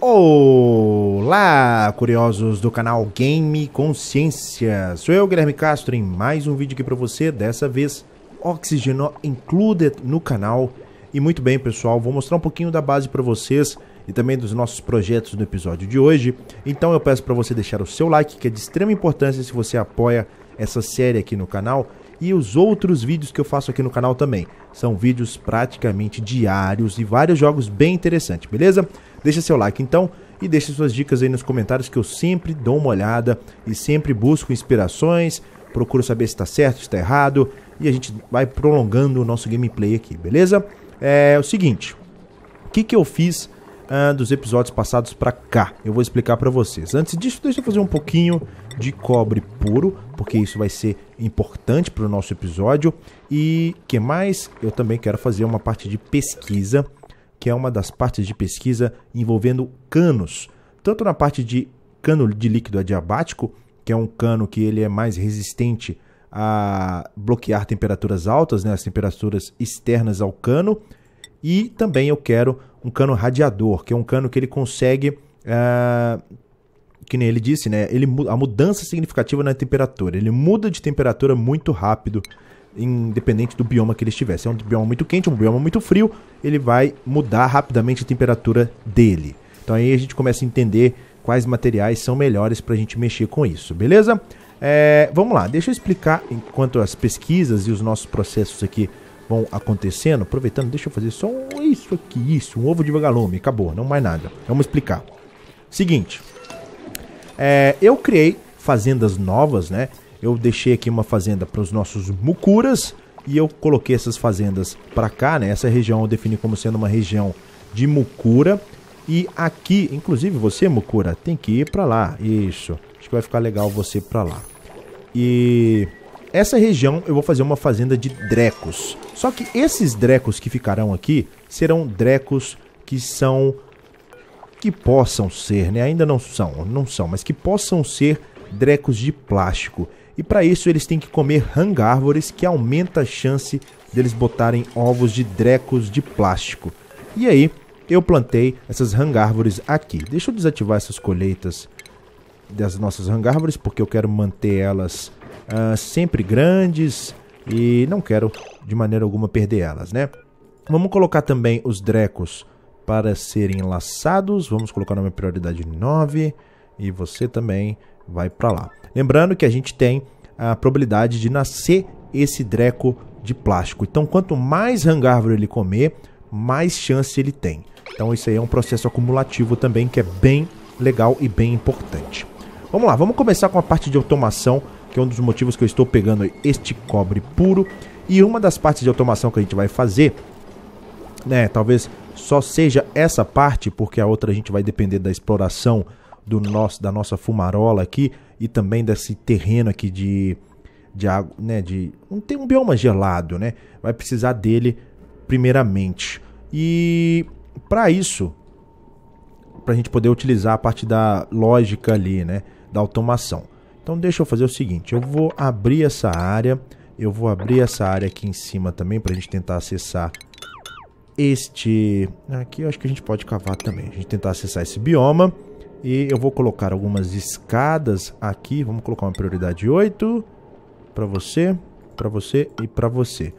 Olá, curiosos do canal Game Consciência. Sou eu, Guilherme Castro, em mais um vídeo aqui para você, dessa vez Oxigeno Included no canal. E muito bem, pessoal, vou mostrar um pouquinho da base para vocês e também dos nossos projetos no episódio de hoje. Então eu peço para você deixar o seu like, que é de extrema importância se você apoia essa série aqui no canal e os outros vídeos que eu faço aqui no canal também. São vídeos praticamente diários e vários jogos bem interessantes, beleza? deixa seu like então e deixa suas dicas aí nos comentários que eu sempre dou uma olhada e sempre busco inspirações, procuro saber se está certo, se está errado e a gente vai prolongando o nosso gameplay aqui, beleza? É o seguinte, o que, que eu fiz uh, dos episódios passados para cá? Eu vou explicar para vocês. Antes disso, deixa eu fazer um pouquinho de cobre puro, porque isso vai ser importante para o nosso episódio. E que mais? Eu também quero fazer uma parte de pesquisa que é uma das partes de pesquisa envolvendo canos, tanto na parte de cano de líquido adiabático, que é um cano que ele é mais resistente a bloquear temperaturas altas, né, as temperaturas externas ao cano, e também eu quero um cano radiador, que é um cano que ele consegue, ah, que nem ele disse, né, ele, a mudança significativa na temperatura, ele muda de temperatura muito rápido independente do bioma que ele estiver. Se é um bioma muito quente, um bioma muito frio, ele vai mudar rapidamente a temperatura dele. Então aí a gente começa a entender quais materiais são melhores para a gente mexer com isso, beleza? É, vamos lá, deixa eu explicar enquanto as pesquisas e os nossos processos aqui vão acontecendo. Aproveitando, deixa eu fazer só isso aqui, isso, um ovo de vagalume, acabou, não mais nada. Vamos explicar. Seguinte, é, eu criei fazendas novas, né? eu deixei aqui uma fazenda para os nossos mucuras e eu coloquei essas fazendas para cá, né? Essa região eu defini como sendo uma região de mucura. E aqui, inclusive você, Mucura, tem que ir para lá. Isso. Acho que vai ficar legal você para lá. E essa região eu vou fazer uma fazenda de drecos. Só que esses drecos que ficarão aqui serão drecos que são que possam ser, né? Ainda não são, não são, mas que possam ser drecos de plástico. E para isso eles têm que comer hangárvores, que aumenta a chance deles botarem ovos de drecos de plástico. E aí, eu plantei essas hangárvores aqui. Deixa eu desativar essas colheitas das nossas hangárvores, porque eu quero manter elas uh, sempre grandes e não quero de maneira alguma perder elas, né? Vamos colocar também os drecos para serem laçados. Vamos colocar na minha prioridade 9 e você também vai para lá. Lembrando que a gente tem a probabilidade de nascer esse dreco de plástico. Então, quanto mais rangárvore ele comer, mais chance ele tem. Então, isso aí é um processo acumulativo também que é bem legal e bem importante. Vamos lá, vamos começar com a parte de automação, que é um dos motivos que eu estou pegando este cobre puro. E uma das partes de automação que a gente vai fazer, né, talvez só seja essa parte, porque a outra a gente vai depender da exploração do nosso, da nossa fumarola aqui, e também desse terreno aqui de de água, né, de não tem um bioma gelado, né? Vai precisar dele primeiramente. E para isso, para a gente poder utilizar a parte da lógica ali, né, da automação. Então deixa eu fazer o seguinte, eu vou abrir essa área, eu vou abrir essa área aqui em cima também para a gente tentar acessar este... Aqui eu acho que a gente pode cavar também. A gente tentar acessar esse bioma. E eu vou colocar algumas escadas aqui. Vamos colocar uma prioridade 8 para você, para você e para você.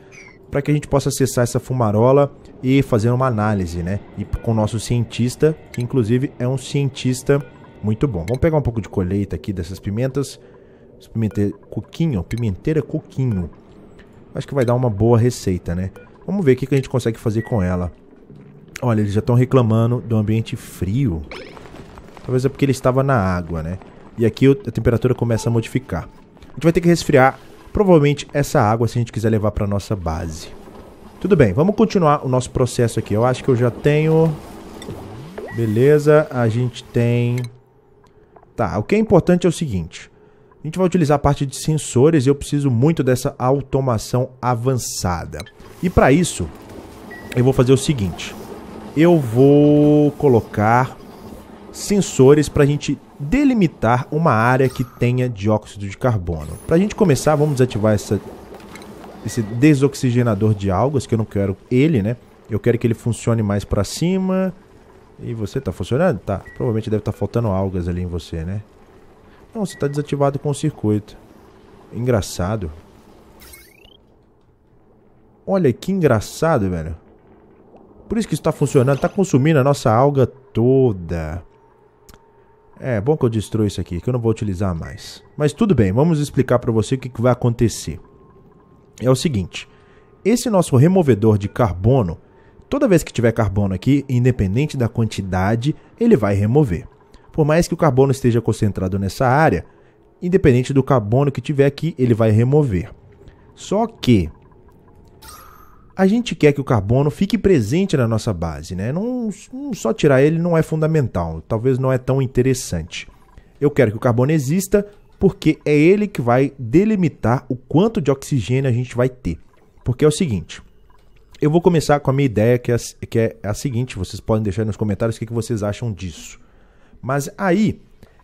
Para que a gente possa acessar essa fumarola e fazer uma análise, né? E com o nosso cientista, que inclusive é um cientista muito bom. Vamos pegar um pouco de colheita aqui dessas pimentas. Pimenteira coquinho, pimenteira coquinho. Acho que vai dar uma boa receita, né? Vamos ver o que a gente consegue fazer com ela. Olha, eles já estão reclamando do ambiente frio. Talvez é porque ele estava na água, né? E aqui a temperatura começa a modificar. A gente vai ter que resfriar, provavelmente, essa água se a gente quiser levar para nossa base. Tudo bem, vamos continuar o nosso processo aqui. Eu acho que eu já tenho... Beleza, a gente tem... Tá, o que é importante é o seguinte. A gente vai utilizar a parte de sensores e eu preciso muito dessa automação avançada. E para isso, eu vou fazer o seguinte. Eu vou colocar sensores para a gente delimitar uma área que tenha dióxido de carbono. Para a gente começar, vamos desativar essa, esse desoxigenador de algas, que eu não quero ele, né? Eu quero que ele funcione mais para cima. E você tá funcionando? Tá. Provavelmente deve estar tá faltando algas ali em você, né? Não, você está desativado com o circuito. Engraçado. Olha que engraçado, velho. Por isso que está funcionando, está consumindo a nossa alga toda. É, bom que eu destrua isso aqui, que eu não vou utilizar mais. Mas tudo bem, vamos explicar para você o que, que vai acontecer. É o seguinte, esse nosso removedor de carbono, toda vez que tiver carbono aqui, independente da quantidade, ele vai remover. Por mais que o carbono esteja concentrado nessa área, independente do carbono que tiver aqui, ele vai remover. Só que a gente quer que o carbono fique presente na nossa base, né? Não, não, só tirar ele não é fundamental, talvez não é tão interessante. Eu quero que o carbono exista porque é ele que vai delimitar o quanto de oxigênio a gente vai ter. Porque é o seguinte, eu vou começar com a minha ideia que é, que é a seguinte, vocês podem deixar nos comentários o que, que vocês acham disso. Mas aí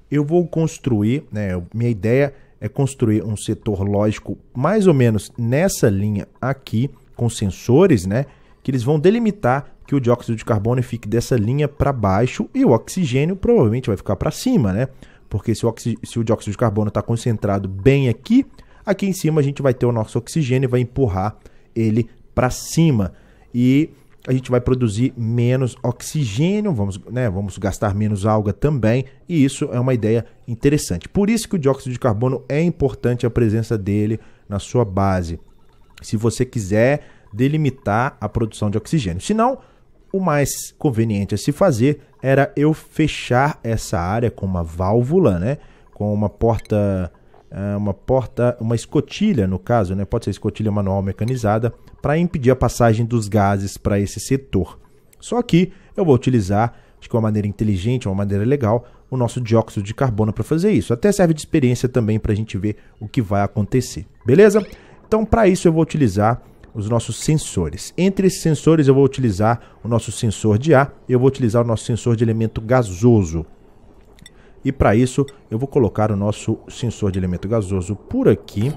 eu vou construir, né? Minha ideia é construir um setor lógico mais ou menos nessa linha aqui com sensores, né? Que eles vão delimitar que o dióxido de carbono fique dessa linha para baixo e o oxigênio provavelmente vai ficar para cima, né? Porque se o, se o dióxido de carbono está concentrado bem aqui, aqui em cima a gente vai ter o nosso oxigênio e vai empurrar ele para cima. E a gente vai produzir menos oxigênio, vamos, né, vamos gastar menos alga também, e isso é uma ideia interessante. Por isso que o dióxido de carbono é importante a presença dele na sua base se você quiser delimitar a produção de oxigênio. Se não, o mais conveniente a se fazer era eu fechar essa área com uma válvula, né? Com uma porta, eh, uma porta, uma escotilha no caso, né? Pode ser escotilha manual mecanizada para impedir a passagem dos gases para esse setor. Só que eu vou utilizar, acho que uma maneira inteligente, uma maneira legal, o nosso dióxido de carbono para fazer isso. Até serve de experiência também para a gente ver o que vai acontecer. Beleza? Então, para isso, eu vou utilizar os nossos sensores. Entre esses sensores, eu vou utilizar o nosso sensor de ar e eu vou utilizar o nosso sensor de elemento gasoso. E para isso, eu vou colocar o nosso sensor de elemento gasoso por aqui,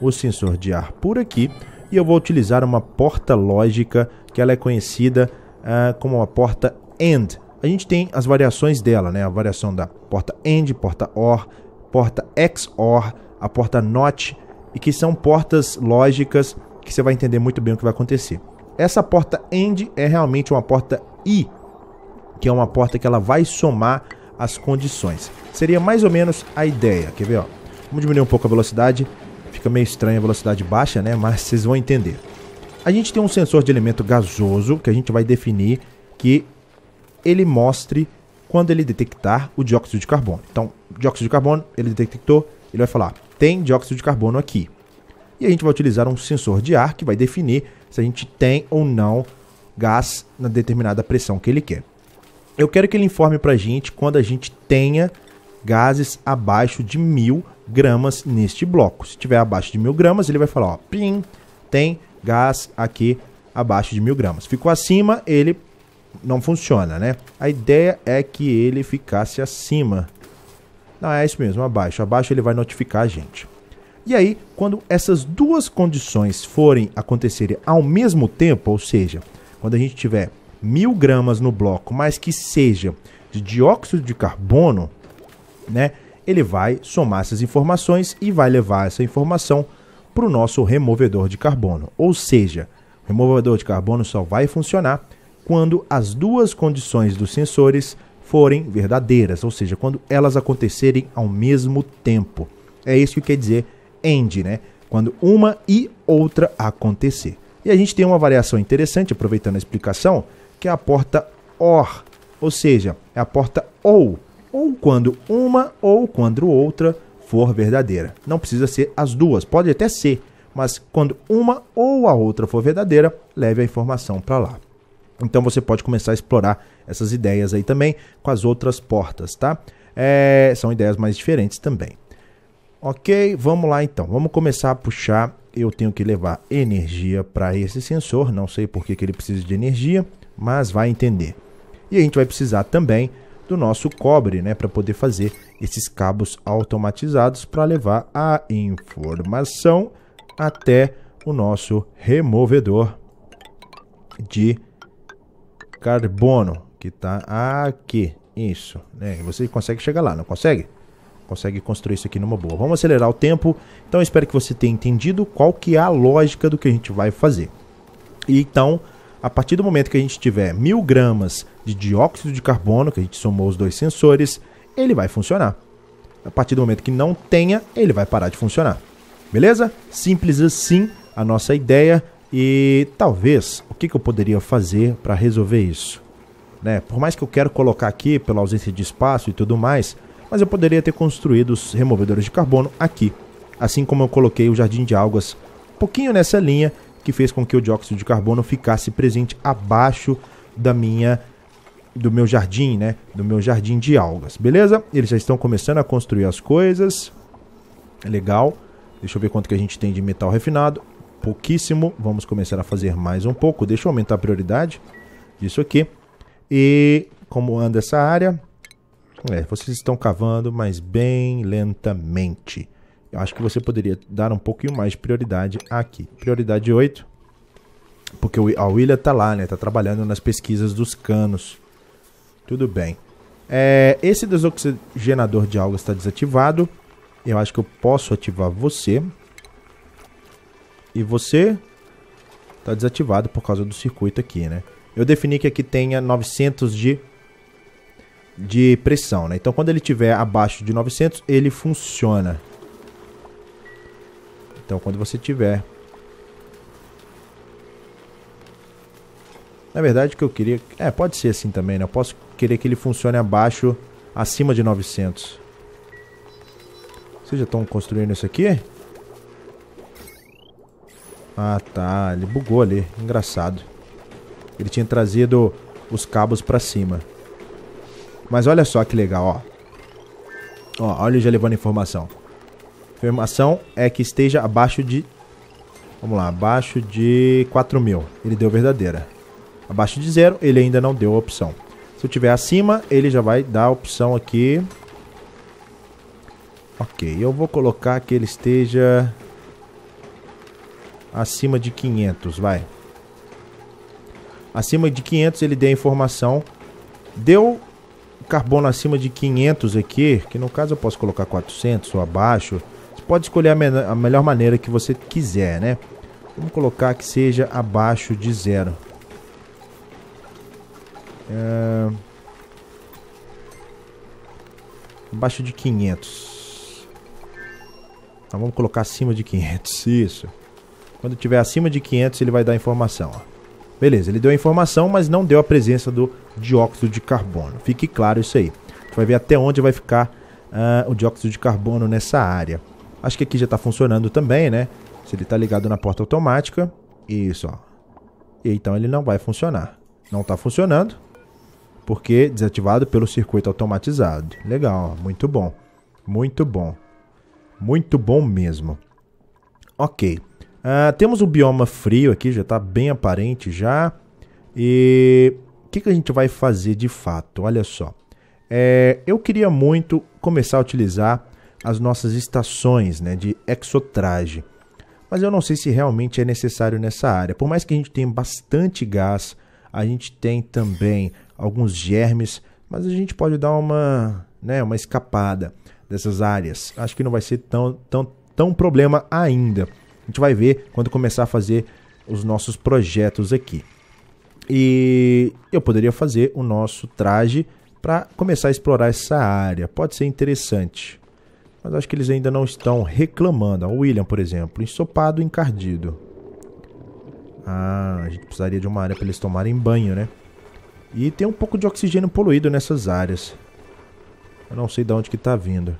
o sensor de ar por aqui, e eu vou utilizar uma porta lógica que ela é conhecida uh, como uma porta AND. A gente tem as variações dela, né? A variação da porta AND, porta OR, porta XOR, a porta NOT, e que são portas lógicas que você vai entender muito bem o que vai acontecer. Essa porta AND é realmente uma porta I, que é uma porta que ela vai somar as condições. Seria mais ou menos a ideia, quer ver? Ó? Vamos diminuir um pouco a velocidade, fica meio estranho a velocidade baixa, né? Mas vocês vão entender. A gente tem um sensor de elemento gasoso que a gente vai definir que ele mostre quando ele detectar o dióxido de carbono. Então, dióxido de carbono, ele detectou, ele vai falar tem dióxido de carbono aqui. E a gente vai utilizar um sensor de ar que vai definir se a gente tem ou não gás na determinada pressão que ele quer. Eu quero que ele informe para a gente quando a gente tenha gases abaixo de mil gramas neste bloco. Se tiver abaixo de mil gramas, ele vai falar, ó, pim, tem gás aqui abaixo de mil gramas. Ficou acima, ele não funciona, né? A ideia é que ele ficasse acima não, é isso mesmo, abaixo. Abaixo ele vai notificar a gente. E aí, quando essas duas condições forem acontecerem ao mesmo tempo, ou seja, quando a gente tiver mil gramas no bloco, mas que seja de dióxido de carbono, né? Ele vai somar essas informações e vai levar essa informação para o nosso removedor de carbono. Ou seja, o removedor de carbono só vai funcionar quando as duas condições dos sensores forem verdadeiras, ou seja, quando elas acontecerem ao mesmo tempo. É isso que quer dizer end, né? Quando uma e outra acontecer. E a gente tem uma variação interessante, aproveitando a explicação, que é a porta OR, ou seja, é a porta OU, ou quando uma ou quando outra for verdadeira. Não precisa ser as duas, pode até ser, mas quando uma ou a outra for verdadeira, leve a informação para lá. Então você pode começar a explorar essas ideias aí também com as outras portas, tá? É, são ideias mais diferentes também. Ok, vamos lá então. Vamos começar a puxar. Eu tenho que levar energia para esse sensor. Não sei por que, que ele precisa de energia, mas vai entender. E a gente vai precisar também do nosso cobre, né, para poder fazer esses cabos automatizados para levar a informação até o nosso removedor de carbono, que está aqui. Isso, né? Você consegue chegar lá, não consegue? Consegue construir isso aqui numa boa. Vamos acelerar o tempo. Então, espero que você tenha entendido qual que é a lógica do que a gente vai fazer. E então, a partir do momento que a gente tiver mil gramas de dióxido de carbono, que a gente somou os dois sensores, ele vai funcionar. A partir do momento que não tenha, ele vai parar de funcionar. Beleza? Simples assim a nossa ideia. E talvez, o que, que eu poderia fazer para resolver isso? Né? Por mais que eu quero colocar aqui pela ausência de espaço e tudo mais, mas eu poderia ter construído os removedores de carbono aqui, assim como eu coloquei o jardim de algas um pouquinho nessa linha que fez com que o dióxido de carbono ficasse presente abaixo da minha do meu jardim, né? Do meu jardim de algas, beleza? Eles já estão começando a construir as coisas. Legal. Deixa eu ver quanto que a gente tem de metal refinado pouquíssimo. Vamos começar a fazer mais um pouco. Deixa eu aumentar a prioridade disso aqui. E como anda essa área? É, vocês estão cavando, mas bem lentamente. Eu acho que você poderia dar um pouquinho mais de prioridade aqui. Prioridade 8. Porque a William tá lá, né? Tá trabalhando nas pesquisas dos canos. Tudo bem. É, esse desoxigenador de algas está desativado. Eu acho que eu posso ativar você. E você está desativado por causa do circuito aqui, né? Eu defini que aqui tenha 900 de, de pressão, né? Então, quando ele estiver abaixo de 900, ele funciona. Então, quando você tiver... Na verdade, o que eu queria... É, pode ser assim também, né? Eu posso querer que ele funcione abaixo, acima de 900. Vocês já estão construindo isso aqui? Ah, tá. Ele bugou ali. Engraçado. Ele tinha trazido os cabos pra cima. Mas olha só que legal, ó. Ó, olha ele já levando informação. Informação é que esteja abaixo de... Vamos lá, abaixo de 4 mil. Ele deu verdadeira. Abaixo de zero, ele ainda não deu a opção. Se eu tiver acima, ele já vai dar a opção aqui. Ok, eu vou colocar que ele esteja acima de 500, vai. Acima de 500 ele deu a informação. Deu carbono acima de 500 aqui, que no caso eu posso colocar 400 ou abaixo. Você pode escolher a, me a melhor maneira que você quiser, né? Vamos colocar que seja abaixo de zero. É... Abaixo de 500. Então vamos colocar acima de 500, isso. Quando tiver acima de 500, ele vai dar a informação. Ó. Beleza, ele deu a informação, mas não deu a presença do dióxido de carbono. Fique claro isso aí. gente vai ver até onde vai ficar uh, o dióxido de carbono nessa área. Acho que aqui já está funcionando também, né? Se ele está ligado na porta automática. Isso, ó. E então ele não vai funcionar. Não está funcionando. Porque desativado pelo circuito automatizado. Legal, ó. muito bom. Muito bom. Muito bom mesmo. Ok. Uh, temos o bioma frio aqui, já está bem aparente já. E o que, que a gente vai fazer de fato? Olha só. É, eu queria muito começar a utilizar as nossas estações né, de exotraje. Mas eu não sei se realmente é necessário nessa área. Por mais que a gente tenha bastante gás, a gente tem também alguns germes, mas a gente pode dar uma, né, uma escapada dessas áreas. Acho que não vai ser tão, tão, tão problema ainda gente vai ver quando começar a fazer os nossos projetos aqui. E eu poderia fazer o nosso traje para começar a explorar essa área. Pode ser interessante. Mas acho que eles ainda não estão reclamando. O William, por exemplo, ensopado encardido. Ah, a gente precisaria de uma área para eles tomarem banho, né? E tem um pouco de oxigênio poluído nessas áreas. Eu não sei de onde que tá vindo.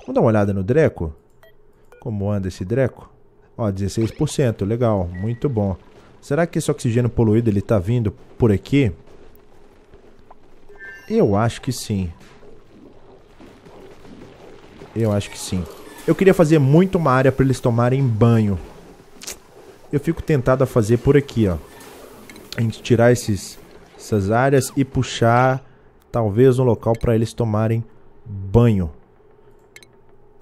Vamos dar uma olhada no Dreco? Como anda esse Dreco? Ó, 16%, legal, muito bom. Será que esse oxigênio poluído ele tá vindo por aqui? Eu acho que sim. Eu acho que sim. Eu queria fazer muito uma área para eles tomarem banho. Eu fico tentado a fazer por aqui, ó. A gente tirar esses, essas áreas e puxar talvez um local para eles tomarem banho.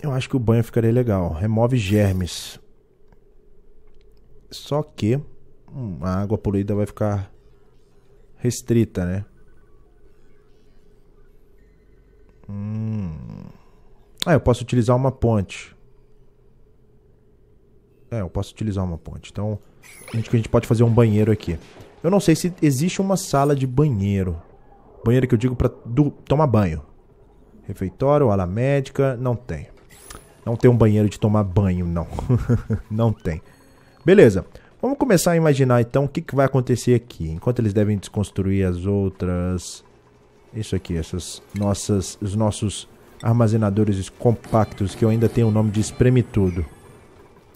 Eu acho que o banho ficaria legal. Remove germes. Só que hum, a água poluída vai ficar restrita, né? Hum. Ah, eu posso utilizar uma ponte. É, eu posso utilizar uma ponte. Então, a gente, a gente pode fazer um banheiro aqui. Eu não sei se existe uma sala de banheiro. Banheiro que eu digo para tomar banho. Refeitório, ala médica, não tem. Não tem um banheiro de tomar banho, não. não tem. Beleza. Vamos começar a imaginar então o que, que vai acontecer aqui. Enquanto eles devem desconstruir as outras... Isso aqui, essas nossas, os nossos armazenadores compactos, que eu ainda tenho o nome de espreme tudo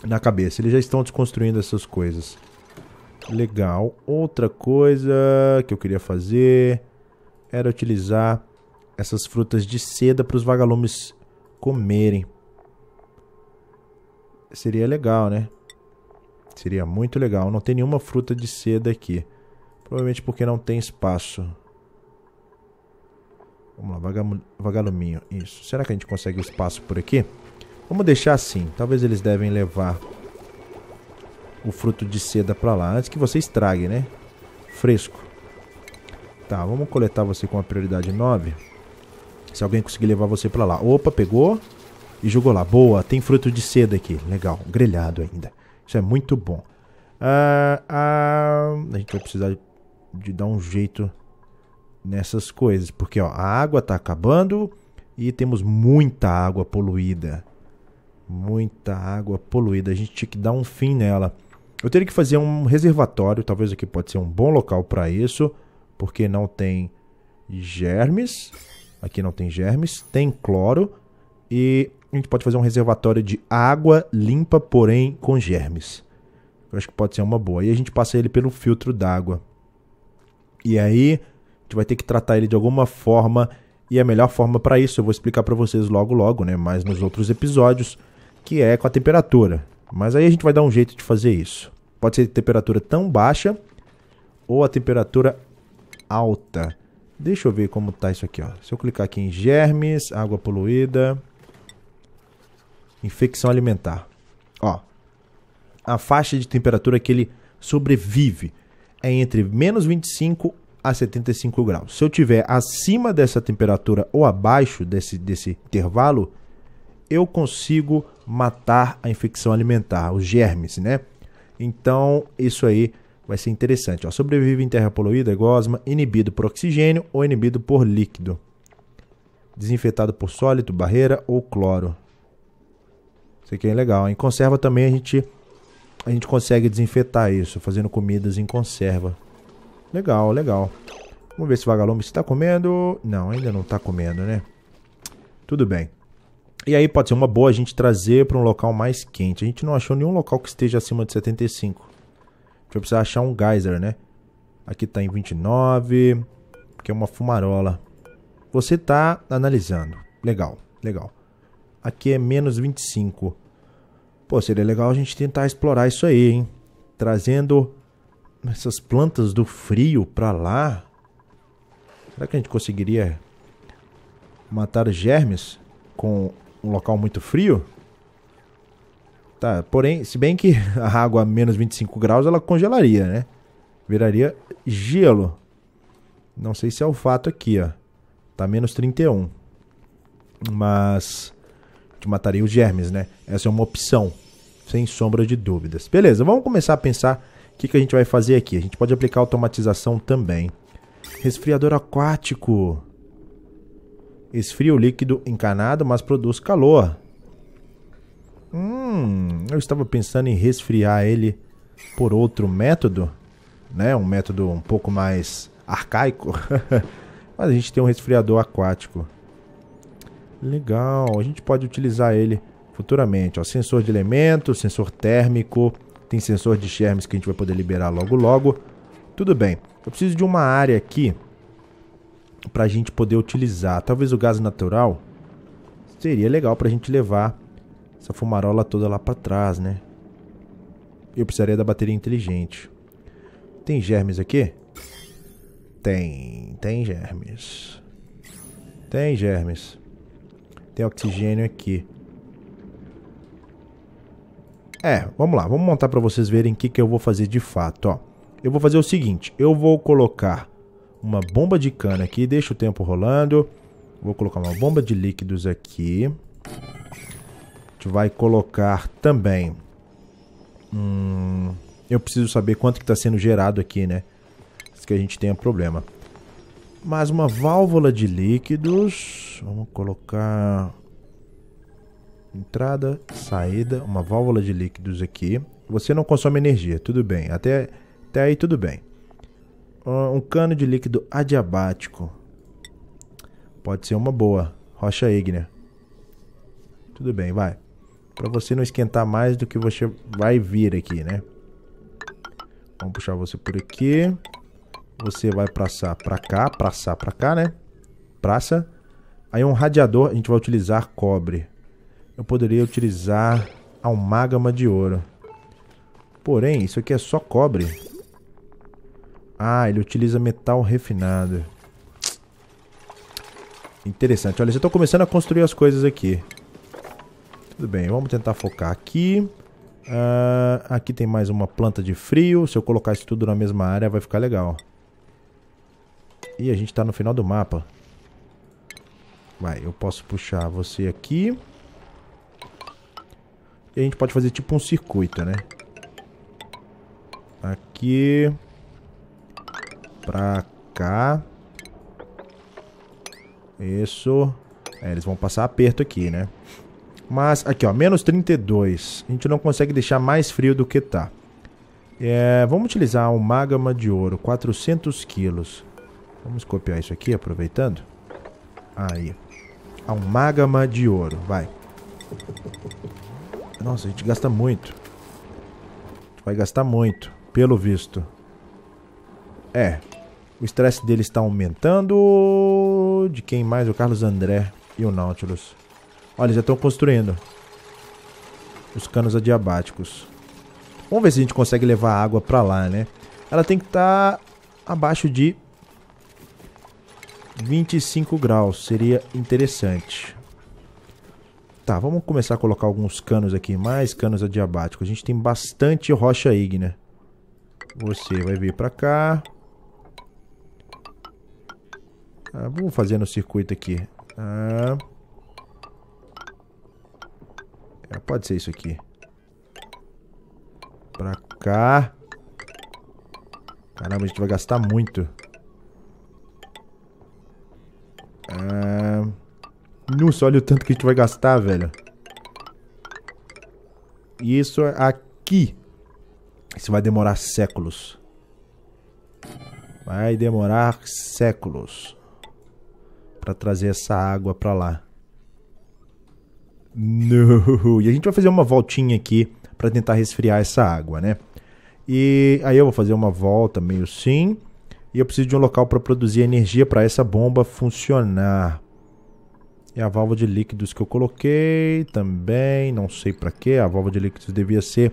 na cabeça. Eles já estão desconstruindo essas coisas. Legal. Outra coisa que eu queria fazer era utilizar essas frutas de seda para os vagalumes comerem. Seria legal, né? Seria muito legal. Não tem nenhuma fruta de seda aqui. Provavelmente porque não tem espaço. Vamos lá, vagaluminho. Isso. Será que a gente consegue espaço por aqui? Vamos deixar assim. Talvez eles devem levar o fruto de seda pra lá. Antes que você estrague, né? Fresco. Tá, vamos coletar você com a prioridade 9. Se alguém conseguir levar você pra lá. Opa, pegou. E jogou lá. Boa, tem fruto de seda aqui. Legal, grelhado ainda. Isso é muito bom. Uh, uh, a gente vai precisar de dar um jeito nessas coisas. Porque ó, a água está acabando e temos muita água poluída. Muita água poluída. A gente tinha que dar um fim nela. Eu teria que fazer um reservatório. Talvez aqui pode ser um bom local para isso. Porque não tem germes. Aqui não tem germes. Tem cloro. E a gente pode fazer um reservatório de água limpa, porém com germes. Eu acho que pode ser uma boa. E a gente passa ele pelo filtro d'água. E aí, a gente vai ter que tratar ele de alguma forma. E a melhor forma para isso eu vou explicar para vocês logo, logo, né? Mais nos outros episódios, que é com a temperatura. Mas aí a gente vai dar um jeito de fazer isso. Pode ser temperatura tão baixa ou a temperatura alta. Deixa eu ver como tá isso aqui, ó. Se eu clicar aqui em germes, água poluída, Infecção alimentar. Ó, a faixa de temperatura que ele sobrevive é entre menos 25 a 75 graus. Se eu tiver acima dessa temperatura ou abaixo desse, desse intervalo, eu consigo matar a infecção alimentar, os germes, né? Então, isso aí vai ser interessante. Ó, sobrevive em terra poluída, gosma, inibido por oxigênio ou inibido por líquido. Desinfetado por sólido, barreira ou cloro. Isso aqui é legal. Em conserva também a gente, a gente consegue desinfetar isso, fazendo comidas em conserva. Legal, legal. Vamos ver se o vagalume está comendo. Não, ainda não está comendo, né? Tudo bem. E aí pode ser uma boa a gente trazer para um local mais quente. A gente não achou nenhum local que esteja acima de 75. A gente vai precisar achar um geyser, né? Aqui está em 29, que é uma fumarola. Você está analisando. Legal, legal aqui é menos 25. Pô, seria legal a gente tentar explorar isso aí, hein? Trazendo essas plantas do frio pra lá. Será que a gente conseguiria matar germes com um local muito frio? Tá, porém, se bem que a água a menos 25 graus ela congelaria, né? Viraria gelo. Não sei se é o fato aqui, ó. Tá menos 31. Mas que mataria os germes, né? Essa é uma opção, sem sombra de dúvidas. Beleza, vamos começar a pensar o que, que a gente vai fazer aqui. A gente pode aplicar automatização também. Resfriador aquático. Esfria o líquido encanado, mas produz calor. Hum, eu estava pensando em resfriar ele por outro método, né? Um método um pouco mais arcaico. mas a gente tem um resfriador aquático. Legal, a gente pode utilizar ele futuramente. Ó, sensor de elementos, sensor térmico, tem sensor de germes que a gente vai poder liberar logo logo. Tudo bem, eu preciso de uma área aqui para a gente poder utilizar. Talvez o gás natural seria legal para a gente levar essa fumarola toda lá para trás, né? Eu precisaria da bateria inteligente. Tem germes aqui? Tem, tem germes. Tem germes. Tem oxigênio aqui. É, vamos lá, vamos montar para vocês verem o que, que eu vou fazer de fato, ó. Eu vou fazer o seguinte, eu vou colocar uma bomba de cana aqui, deixa o tempo rolando. Vou colocar uma bomba de líquidos aqui. A gente vai colocar também... Hum, eu preciso saber quanto que está sendo gerado aqui, né? que a gente tem um problema. Mais uma válvula de líquidos Vamos colocar entrada, saída, uma válvula de líquidos aqui. Você não consome energia, tudo bem. Até, até aí tudo bem. Um cano de líquido adiabático. Pode ser uma boa. Rocha ígnea. Tudo bem, vai. Para você não esquentar mais do que você vai vir aqui, né? Vamos puxar você por aqui. Você vai praçar pra cá, praçar pra cá, né? Praça. Aí um radiador, a gente vai utilizar cobre. Eu poderia utilizar almagama de ouro. Porém, isso aqui é só cobre. Ah, ele utiliza metal refinado. Interessante. Olha, já estou começando a construir as coisas aqui. Tudo bem, vamos tentar focar aqui. Uh, aqui tem mais uma planta de frio. Se eu colocar isso tudo na mesma área, vai ficar legal. E a gente está no final do mapa. Vai, eu posso puxar você aqui. E a gente pode fazer tipo um circuito, né? Aqui. Pra cá. Isso. É, eles vão passar aperto aqui, né? Mas, aqui ó, menos 32. A gente não consegue deixar mais frio do que tá. É, vamos utilizar um magma de ouro, 400 quilos. Vamos copiar isso aqui, aproveitando. Aí magma de ouro. Vai. Nossa, a gente gasta muito. A gente vai gastar muito, pelo visto. É. O estresse dele está aumentando. De quem mais? O Carlos André e o Nautilus. Olha, eles já estão construindo. Os canos adiabáticos. Vamos ver se a gente consegue levar água pra lá, né? Ela tem que estar tá abaixo de 25 graus, seria interessante. Tá, vamos começar a colocar alguns canos aqui, mais canos adiabáticos. A gente tem bastante rocha ígnea. Você vai vir pra cá. Ah, vamos fazer no circuito aqui. Ah. É, pode ser isso aqui. Pra cá. Caramba, a gente vai gastar muito. Nossa, olha o tanto que a gente vai gastar, velho. E isso é aqui. Isso vai demorar séculos. Vai demorar séculos. para trazer essa água pra lá. No. E a gente vai fazer uma voltinha aqui para tentar resfriar essa água, né? E aí eu vou fazer uma volta meio sim. E eu preciso de um local para produzir energia para essa bomba funcionar. E é a válvula de líquidos que eu coloquei também, não sei para que, a válvula de líquidos devia ser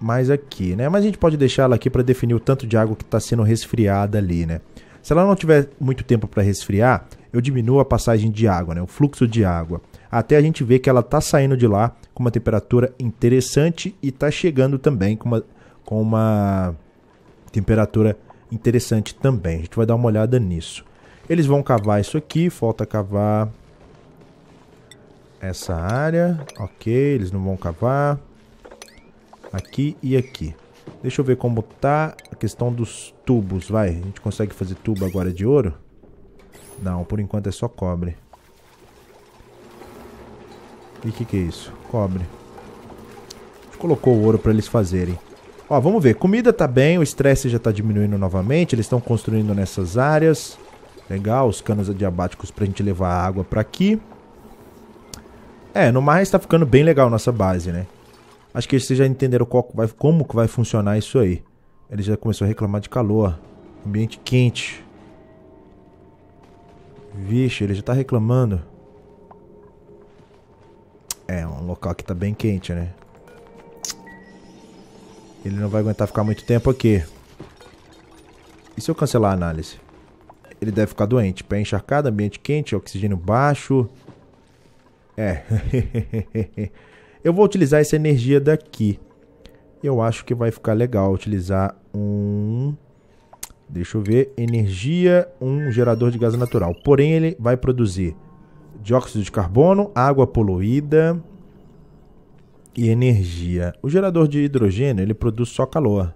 mais aqui, né? Mas a gente pode deixar ela aqui para definir o tanto de água que está sendo resfriada ali, né? Se ela não tiver muito tempo para resfriar, eu diminuo a passagem de água, né? o fluxo de água, até a gente ver que ela está saindo de lá com uma temperatura interessante e está chegando também com uma, com uma temperatura interessante também. A gente vai dar uma olhada nisso. Eles vão cavar isso aqui, falta cavar essa área. Ok, eles não vão cavar. Aqui e aqui. Deixa eu ver como tá a questão dos tubos, vai. A gente consegue fazer tubo agora de ouro? Não, por enquanto é só cobre. E o que, que é isso? Cobre. A gente colocou o ouro para eles fazerem. Ó, vamos ver. Comida tá bem, o estresse já tá diminuindo novamente. Eles estão construindo nessas áreas. Legal, os canos adiabáticos pra gente levar água pra aqui. É, no mais tá ficando bem legal nossa base, né? Acho que vocês já entenderam qual vai, como que vai funcionar isso aí. Ele já começou a reclamar de calor. Ambiente quente. Vixe, ele já tá reclamando. É, um local que tá bem quente, né? Ele não vai aguentar ficar muito tempo aqui. E se eu cancelar a análise? ele deve ficar doente. Pé encharcado, ambiente quente, oxigênio baixo. É. eu vou utilizar essa energia daqui. Eu acho que vai ficar legal utilizar um... Deixa eu ver. Energia, um gerador de gás natural. Porém, ele vai produzir dióxido de carbono, água poluída e energia. O gerador de hidrogênio, ele produz só calor.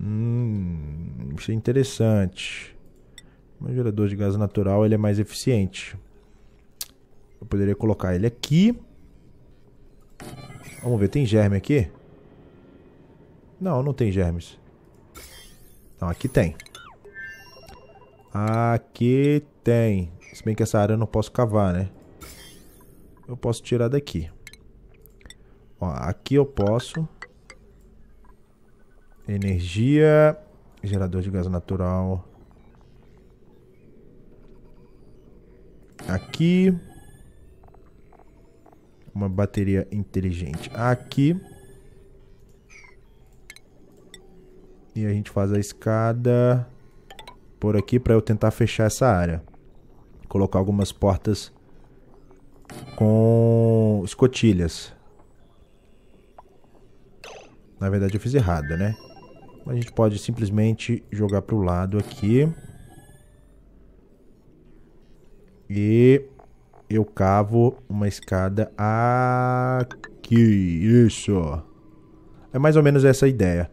Hum, isso é interessante. O gerador de gás natural ele é mais eficiente. Eu poderia colocar ele aqui. Vamos ver, tem germe aqui? Não, não tem germes. Não, aqui tem. Aqui tem. Se bem que essa área eu não posso cavar, né? Eu posso tirar daqui. Ó, aqui eu posso. Energia. Gerador de gás natural. Aqui. Uma bateria inteligente. Aqui. E a gente faz a escada por aqui para eu tentar fechar essa área. Colocar algumas portas com escotilhas. Na verdade eu fiz errado, né? A gente pode simplesmente jogar para o lado aqui. E eu cavo uma escada aqui. Isso. É mais ou menos essa a ideia.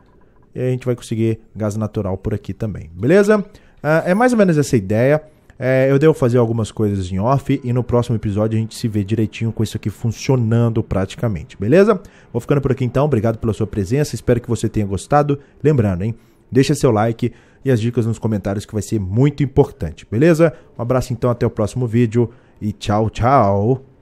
E a gente vai conseguir gás natural por aqui também, beleza? Ah, é mais ou menos essa a ideia. É, eu devo fazer algumas coisas em off e no próximo episódio a gente se vê direitinho com isso aqui funcionando praticamente, beleza? Vou ficando por aqui então, obrigado pela sua presença, espero que você tenha gostado. Lembrando, hein? Deixa seu like e as dicas nos comentários que vai ser muito importante, beleza? Um abraço então, até o próximo vídeo e tchau, tchau!